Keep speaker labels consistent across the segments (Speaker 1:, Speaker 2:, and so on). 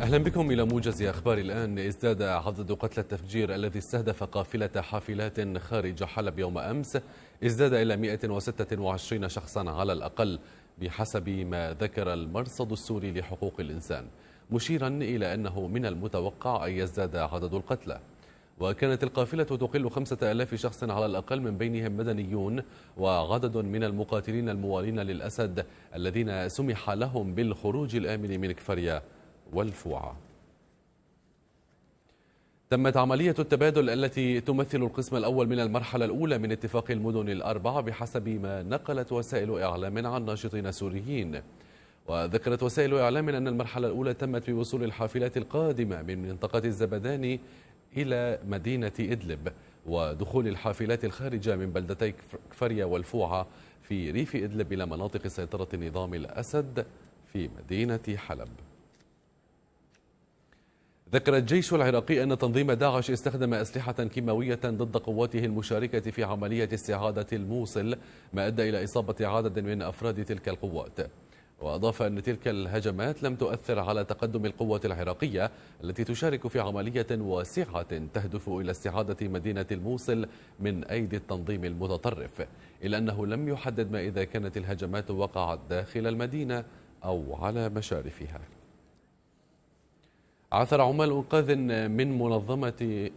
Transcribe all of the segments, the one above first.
Speaker 1: أهلا بكم إلى موجز أخبار الآن ازداد عدد قتلى التفجير الذي استهدف قافلة حافلات خارج حلب يوم أمس ازداد إلى 126 شخصا على الأقل بحسب ما ذكر المرصد السوري لحقوق الإنسان مشيرا إلى أنه من المتوقع أن يزداد عدد القتلى وكانت القافلة تقل خمسة ألاف شخص على الأقل من بينهم مدنيون وعدد من المقاتلين الموالين للأسد الذين سمح لهم بالخروج الآمن من كفريا والفوعة تمت عملية التبادل التي تمثل القسم الأول من المرحلة الأولى من اتفاق المدن الأربعة بحسب ما نقلت وسائل إعلام عن ناشطين سوريين وذكرت وسائل إعلام أن المرحلة الأولى تمت بوصول الحافلات القادمة من منطقة الزبداني إلى مدينة إدلب ودخول الحافلات الخارجة من بلدتي كفريا والفوعة في ريف إدلب إلى مناطق سيطرة نظام الأسد في مدينة حلب ذكر الجيش العراقي أن تنظيم داعش استخدم أسلحة كيماوية ضد قواته المشاركة في عملية استعادة الموصل ما أدى إلى إصابة عدد من أفراد تلك القوات وأضاف أن تلك الهجمات لم تؤثر على تقدم القوة العراقية التي تشارك في عملية واسعة تهدف إلى استعادة مدينة الموصل من أيدي التنظيم المتطرف إلا أنه لم يحدد ما إذا كانت الهجمات وقعت داخل المدينة أو على مشارفها عثر عمال انقاذ من منظمه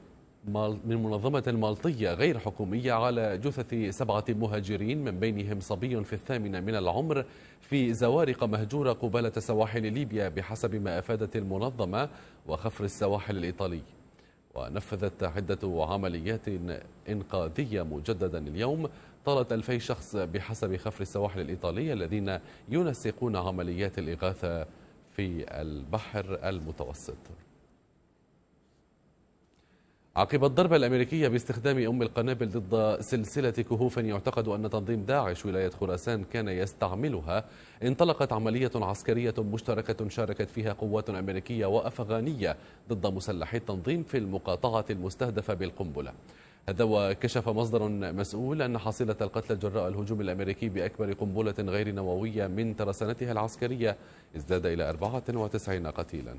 Speaker 1: من منظمة مالطية غير حكومية على جثث سبعة مهاجرين من بينهم صبي في الثامنة من العمر في زوارق مهجورة قبالة سواحل ليبيا بحسب ما أفادت المنظمة وخفر السواحل الإيطالي ونفذت عدة عمليات إنقاذية مجددا اليوم طالت ألفي شخص بحسب خفر السواحل الإيطالي الذين ينسقون عمليات الإغاثة في البحر المتوسط عقب الضربة الأمريكية باستخدام أم القنابل ضد سلسلة كهوف يعتقد أن تنظيم داعش ولاية خراسان كان يستعملها انطلقت عملية عسكرية مشتركة شاركت فيها قوات أمريكية وأفغانية ضد مسلحي التنظيم في المقاطعة المستهدفة بالقنبلة هذا وكشف مصدر مسؤول أن حصيلة القتلى جراء الهجوم الأمريكي بأكبر قنبلة غير نووية من ترسانتها العسكرية ازداد إلى 94 قتيلاً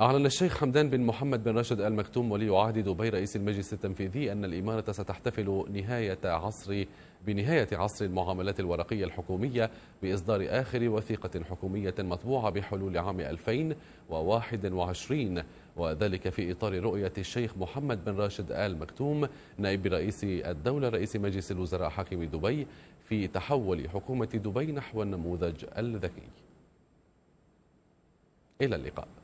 Speaker 1: أعلن الشيخ حمدان بن محمد بن راشد آل مكتوم ولي عهد دبي رئيس المجلس التنفيذي أن الإمارة ستحتفل نهاية عصر بنهاية عصر المعاملات الورقية الحكومية بإصدار آخر وثيقة حكومية مطبوعة بحلول عام 2021 وذلك في إطار رؤية الشيخ محمد بن راشد آل مكتوم نائب رئيس الدولة رئيس مجلس الوزراء حاكم دبي في تحول حكومة دبي نحو النموذج الذكي إلى اللقاء